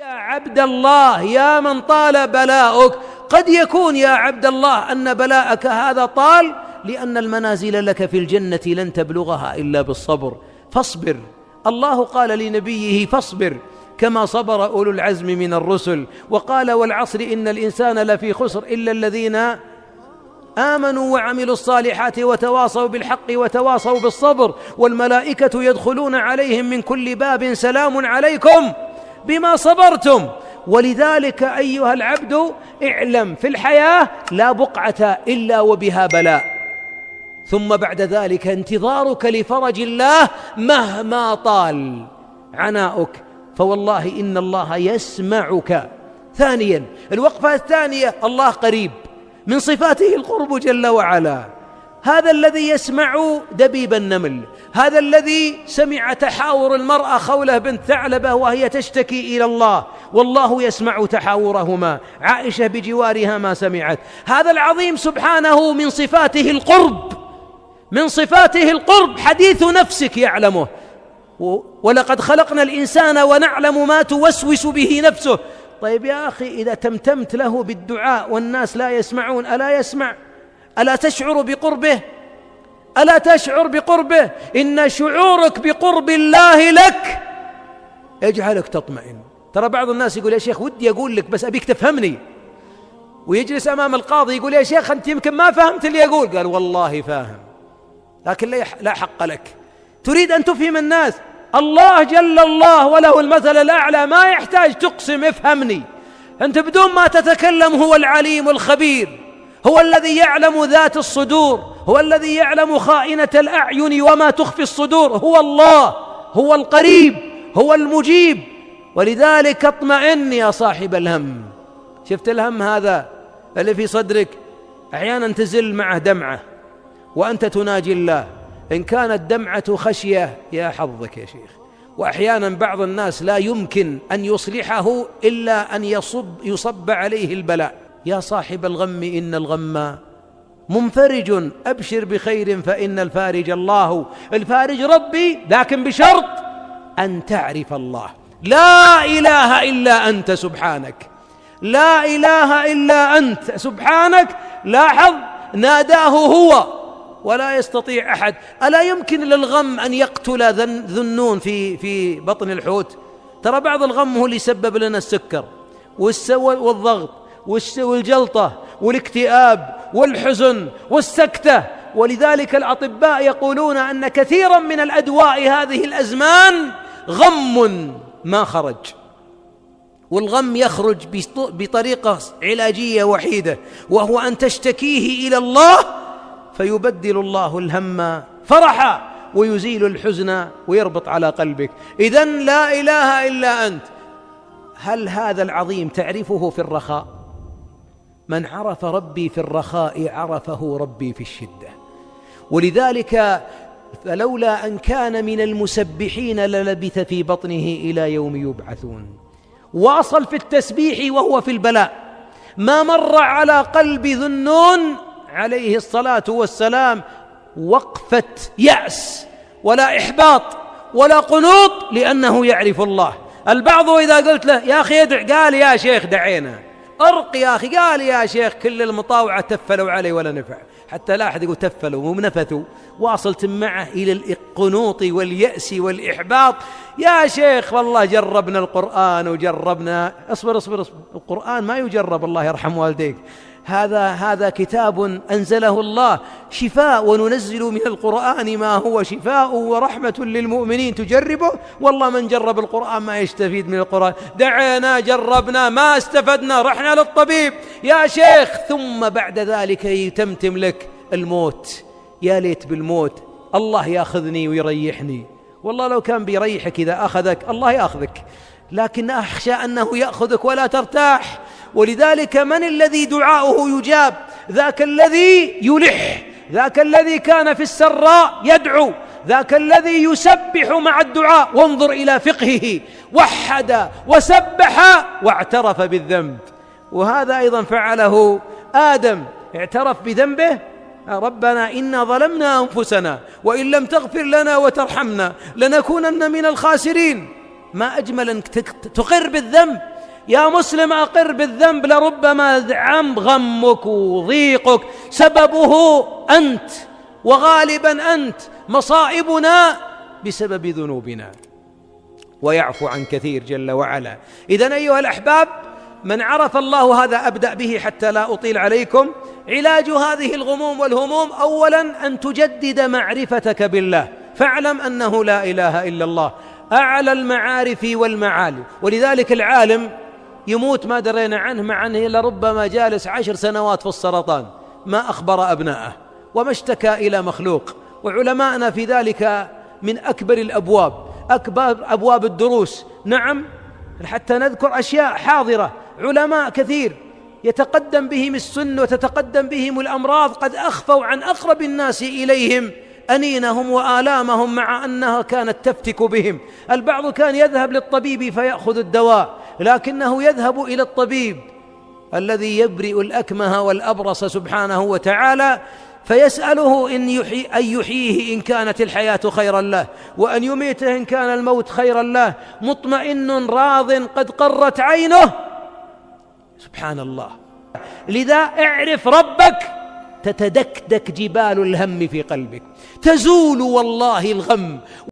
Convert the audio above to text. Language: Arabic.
يا عبد الله يا من طال بلاؤك قد يكون يا عبد الله ان بلاءك هذا طال لان المنازل لك في الجنه لن تبلغها الا بالصبر فاصبر الله قال لنبيه فاصبر كما صبر اولو العزم من الرسل وقال والعصر ان الانسان لفي خسر الا الذين امنوا وعملوا الصالحات وتواصوا بالحق وتواصوا بالصبر والملائكه يدخلون عليهم من كل باب سلام عليكم بما صبرتم ولذلك أيها العبد اعلم في الحياة لا بقعة إلا وبها بلاء ثم بعد ذلك انتظارك لفرج الله مهما طال عناؤك فوالله إن الله يسمعك ثانيا الوقفة الثانية الله قريب من صفاته القرب جل وعلا هذا الذي يسمع دبيب النمل هذا الذي سمع تحاور المرأة خوله بنت ثعلبة وهي تشتكي إلى الله والله يسمع تحاورهما عائشة بجوارها ما سمعت هذا العظيم سبحانه من صفاته القرب من صفاته القرب حديث نفسك يعلمه ولقد خلقنا الإنسان ونعلم ما توسوس به نفسه طيب يا أخي إذا تمتمت له بالدعاء والناس لا يسمعون ألا يسمع ألا تشعر بقربه ألا تشعر بقربه إن شعورك بقرب الله لك يجعلك تطمئن ترى بعض الناس يقول يا شيخ ودي أقول لك بس أبيك تفهمني ويجلس أمام القاضي يقول يا شيخ أنت يمكن ما فهمت اللي أقول قال والله فاهم لكن لا حق لك تريد أن تفهم الناس الله جل الله وله المثل الأعلى ما يحتاج تقسم افهمني أنت بدون ما تتكلم هو العليم الخبير هو الذي يعلم ذات الصدور هو الذي يعلم خائنة الأعين وما تخفي الصدور هو الله هو القريب هو المجيب ولذلك اطمئن يا صاحب الهم شفت الهم هذا اللي في صدرك أحيانا تزل معه دمعة وأنت تناجي الله إن كانت دمعة خشية يا حظك يا شيخ وأحيانا بعض الناس لا يمكن أن يصلحه إلا أن يصب, يصب عليه البلاء يا صاحب الغم إن الغم منفرج أبشر بخير فإن الفارج الله الفارج ربي لكن بشرط أن تعرف الله لا إله إلا أنت سبحانك لا إله إلا أنت سبحانك لاحظ ناداه هو ولا يستطيع أحد ألا يمكن للغم أن يقتل ذنون في, في بطن الحوت ترى بعض الغم هو اللي سبب لنا السكر والضغط والجلطة والاكتئاب والحزن والسكتة ولذلك الأطباء يقولون أن كثيرا من الأدواء هذه الأزمان غم ما خرج والغم يخرج بطريقة علاجية وحيدة وهو أن تشتكيه إلى الله فيبدل الله الهم فرحا ويزيل الحزن ويربط على قلبك إذا لا إله إلا أنت هل هذا العظيم تعرفه في الرخاء من عرف ربي في الرخاء عرفه ربي في الشدة ولذلك فلولا أن كان من المسبحين للبث في بطنه إلى يوم يبعثون واصل في التسبيح وهو في البلاء ما مر على قلب ذنون عليه الصلاة والسلام وقفة يأس ولا إحباط ولا قنوط لأنه يعرف الله البعض إذا قلت له يا أخي ادع قال يا شيخ دعينا أرق يا أخي قال يا شيخ كل المطاوعة تفلوا علي ولا نفع حتى لا أحد يقول تفلوا ونفثوا واصلت معه إلى القنوط واليأس والإحباط يا شيخ والله جربنا القرآن وجربنا اصبر اصبر اصبر القرآن ما يجرب الله يرحم والديك هذا هذا كتاب أنزله الله شفاء وننزل من القرآن ما هو شفاء ورحمة للمؤمنين تجربه والله من جرب القرآن ما يستفيد من القرآن دعينا جربنا ما استفدنا رحنا للطبيب يا شيخ ثم بعد ذلك يتمتم لك الموت يا ليت بالموت الله ياخذني ويريحني والله لو كان بيريحك إذا أخذك الله يأخذك لكن أخشى أنه يأخذك ولا ترتاح ولذلك من الذي دعاؤه يجاب ذاك الذي يلح ذاك الذي كان في السراء يدعو ذاك الذي يسبح مع الدعاء وانظر إلى فقهه وحد وسبح واعترف بالذنب وهذا أيضا فعله آدم اعترف بذنبه آه، ربنا إنا ظلمنا أنفسنا وإن لم تغفر لنا وترحمنا لنكونن من الخاسرين ما أجمل أنك تقر بالذنب يا مسلم أقر بالذنب لربما عم غمك وضيقك سببه أنت وغالبا أنت مصائبنا بسبب ذنوبنا ويعفو عن كثير جل وعلا إذا أيها الأحباب من عرف الله هذا أبدأ به حتى لا أطيل عليكم علاج هذه الغموم والهموم أولا أن تجدد معرفتك بالله فاعلم أنه لا إله إلا الله أعلى المعارف والمعالي ولذلك العالم يموت ما درينا عنه مع أنه لربما جالس عشر سنوات في السرطان ما أخبر أبناءه وما اشتكى إلى مخلوق وعلماءنا في ذلك من أكبر الأبواب أكبر أبواب الدروس نعم حتى نذكر أشياء حاضرة علماء كثير يتقدم بهم السن وتتقدم بهم الأمراض قد أخفوا عن أقرب الناس إليهم أنينهم وآلامهم مع أنها كانت تفتك بهم البعض كان يذهب للطبيب فيأخذ الدواء لكنه يذهب إلى الطبيب الذي يبرئ الأكمه والأبرص سبحانه وتعالى فيسأله إن, يحي أن يحييه إن كانت الحياة خيرا له وأن يميته إن كان الموت خيرا له مطمئن راض قد قرت عينه سبحان الله لذا اعرف ربك تتدكدك جبال الهم في قلبك تزول والله الغم